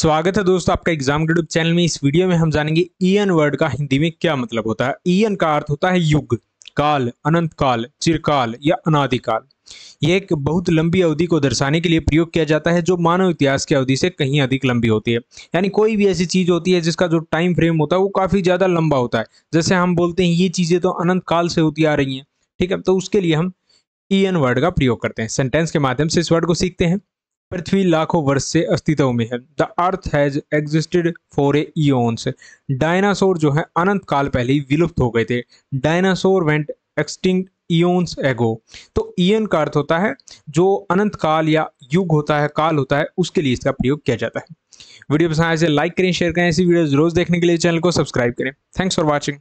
स्वागत है दोस्तों आपका एग्जाम यूट्यूब चैनल में इस वीडियो में हम जानेंगे ईयन वर्ड का हिंदी में क्या मतलब होता है ईयन का अर्थ होता है युग काल अनंत काल चिरकाल या अनादिकाल यह एक बहुत लंबी अवधि को दर्शाने के लिए प्रयोग किया जाता है जो मानव इतिहास की अवधि से कहीं अधिक लंबी होती है यानी कोई भी ऐसी चीज होती है जिसका जो टाइम फ्रेम होता है वो काफी ज्यादा लंबा होता है जैसे हम बोलते हैं ये चीजें तो अनंत काल से होती आ रही है ठीक है तो उसके लिए हम ईयन वर्ड का प्रयोग करते हैं सेंटेंस के माध्यम से इस वर्ड को सीखते हैं पृथ्वी लाखों वर्ष से अस्तित्व में है the earth has existed for a eons dinosaur जो है अनंत काल पहले ही विलुप्त हो गए थे डायनासोर वेंट एक्सटिंग ईओन्स एगो तो ईयन का अर्थ होता है जो अनंत काल या युग होता है काल होता है उसके लिए इसका प्रयोग किया जाता है वीडियो पसंद आए लाइक तो करें शेयर करें ऐसी वीडियोज रोज देखने के लिए चैनल को सब्सक्राइब करें थैंक्स फॉर वॉचिंग